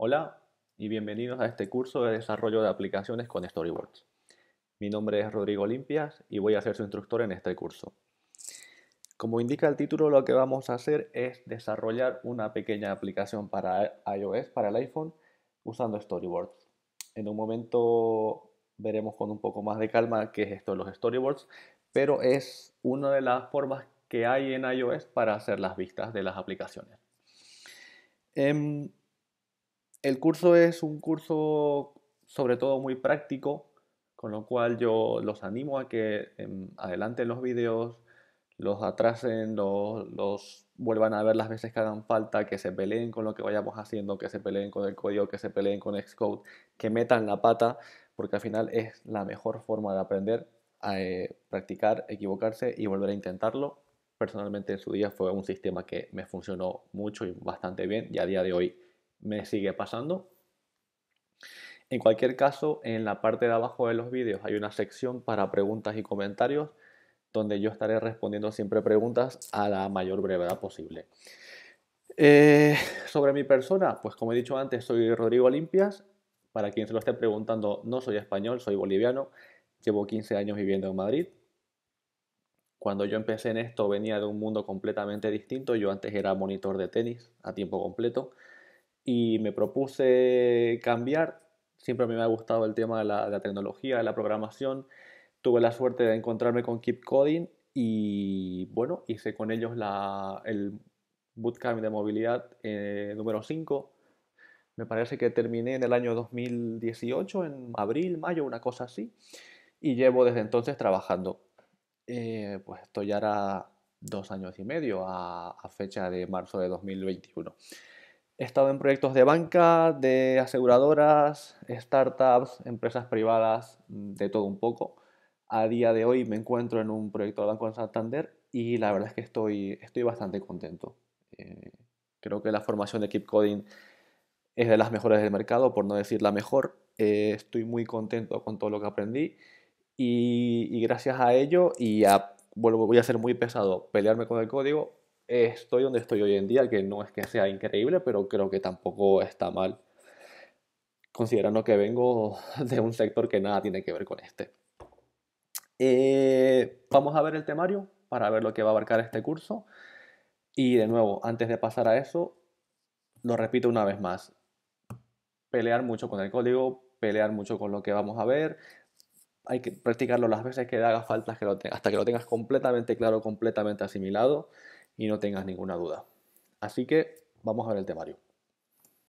Hola y bienvenidos a este curso de desarrollo de aplicaciones con storyboards. Mi nombre es Rodrigo Limpias y voy a ser su instructor en este curso. Como indica el título, lo que vamos a hacer es desarrollar una pequeña aplicación para iOS, para el iPhone, usando storyboards. En un momento veremos con un poco más de calma qué es esto de los storyboards, pero es una de las formas que hay en iOS para hacer las vistas de las aplicaciones. Em, el curso es un curso sobre todo muy práctico, con lo cual yo los animo a que em, adelanten los vídeos, los atrasen, los, vuelvan a ver las veces que hagan falta, que se peleen con lo que vayamos haciendo, que se peleen con el código, que se peleen con Xcode, que metan la pata, porque al final es la mejor forma de aprender, a, eh, practicar, equivocarse y volver a intentarlo. Personalmente en su día fue un sistema que me funcionó mucho y bastante bien y a día de hoy me sigue pasando. En cualquier caso, en la parte de abajo de los vídeos hay una sección para preguntas y comentarios donde yo estaré respondiendo siempre preguntas a la mayor brevedad posible. Eh, sobre mi persona, pues como he dicho antes, soy Rodrigo Olimpias. Para quien se lo esté preguntando, no soy español, soy boliviano. Llevo 15 años viviendo en Madrid. Cuando yo empecé en esto venía de un mundo completamente distinto. Yo antes era monitor de tenis a tiempo completo y me propuse cambiar. Siempre me ha gustado el tema de la, tecnología, de la programación. Tuve la suerte de encontrarme con Keep Coding y bueno, hice con ellos el bootcamp de movilidad eh, número 5. Me parece que terminé en el año 2018, en abril, mayo, una cosa así. Y llevo desde entonces trabajando. Eh, pues esto ya era dos años y medio a, a fecha de marzo de 2021. He estado en proyectos de banca, de aseguradoras, startups, empresas privadas, mm, de todo un poco. A día de hoy me encuentro en un proyecto de Banco en Santander y la verdad es que estoy, estoy bastante contento. Eh, creo que la formación de Keep Coding es de las mejores del mercado, por no decir la mejor. Eh, estoy muy contento con todo lo que aprendí y, gracias a ello y vuelvo, voy a ser muy pesado, pelearme con el código, estoy donde estoy hoy en día, que no es que sea increíble, pero creo que tampoco está mal, considerando que vengo de un sector que nada tiene que ver con este. Eh, vamos a ver el temario para ver lo que va a abarcar este curso. Y de nuevo, antes de pasar a eso, lo repito una vez más. Pelear mucho con el código, pelear mucho con lo que vamos a ver. Hay que practicarlo las veces que haga falta hasta que lo tengas completamente claro, completamente asimilado y no tengas ninguna duda. Así que vamos a ver el temario.